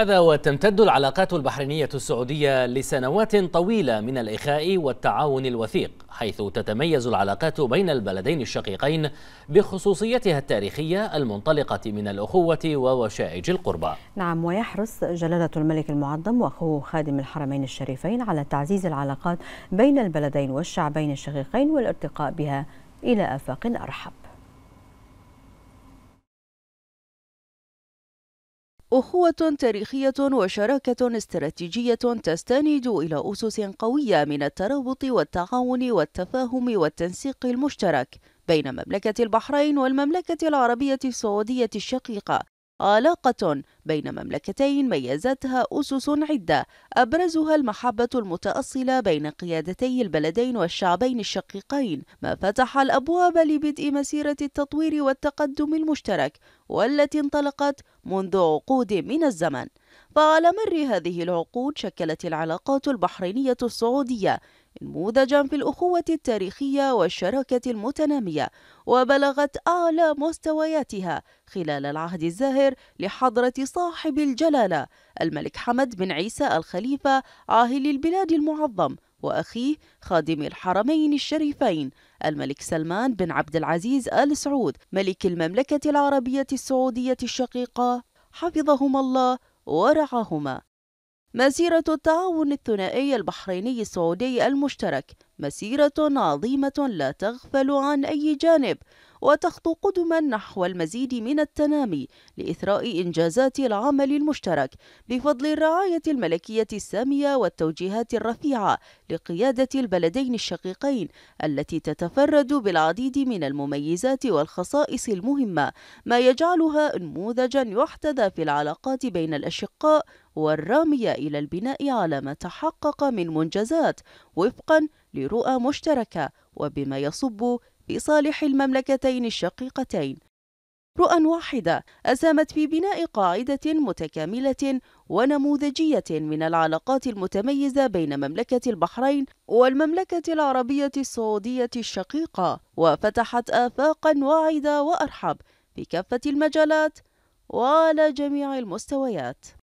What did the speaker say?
هذا وتمتد العلاقات البحرينية السعودية لسنوات طويلة من الإخاء والتعاون الوثيق حيث تتميز العلاقات بين البلدين الشقيقين بخصوصيتها التاريخية المنطلقة من الأخوة ووشائج القربة نعم ويحرص جلالة الملك المعظم وأخوه خادم الحرمين الشريفين على تعزيز العلاقات بين البلدين والشعبين الشقيقين والارتقاء بها إلى آفاق أرحب أخوة تاريخية وشراكة استراتيجية تستند إلى أسس قوية من الترابط والتعاون والتفاهم والتنسيق المشترك بين مملكة البحرين والمملكة العربية السعودية الشقيقة علاقة بين مملكتين ميزتها أسس عدة أبرزها المحبة المتأصلة بين قيادتي البلدين والشعبين الشقيقين ما فتح الأبواب لبدء مسيرة التطوير والتقدم المشترك والتي انطلقت منذ عقود من الزمن فعلى مر هذه العقود شكلت العلاقات البحرينية السعودية نموذجا في الأخوة التاريخية والشراكة المتنامية وبلغت أعلى مستوياتها خلال العهد الزاهر لحضرة صاحب الجلالة الملك حمد بن عيسى الخليفة عاهل البلاد المعظم وأخيه خادم الحرمين الشريفين الملك سلمان بن عبد العزيز آل سعود ملك المملكة العربية السعودية الشقيقة حفظهما الله ورعاهما مسيرة التعاون الثنائي البحريني السعودي المشترك مسيرة عظيمة لا تغفل عن أي جانب وتخطو قدما نحو المزيد من التنامي لإثراء إنجازات العمل المشترك بفضل الرعاية الملكية السامية والتوجيهات الرفيعة لقيادة البلدين الشقيقين التي تتفرد بالعديد من المميزات والخصائص المهمة ما يجعلها نموذجا يحتذى في العلاقات بين الأشقاء والرامية إلى البناء على ما تحقق من منجزات وفقا لرؤى مشتركة وبما يصب في صالح المملكتين الشقيقتين رؤى واحدة أسامت في بناء قاعدة متكاملة ونموذجية من العلاقات المتميزة بين مملكة البحرين والمملكة العربية السعودية الشقيقة وفتحت آفاقا واعدة وأرحب في كافة المجالات وعلى جميع المستويات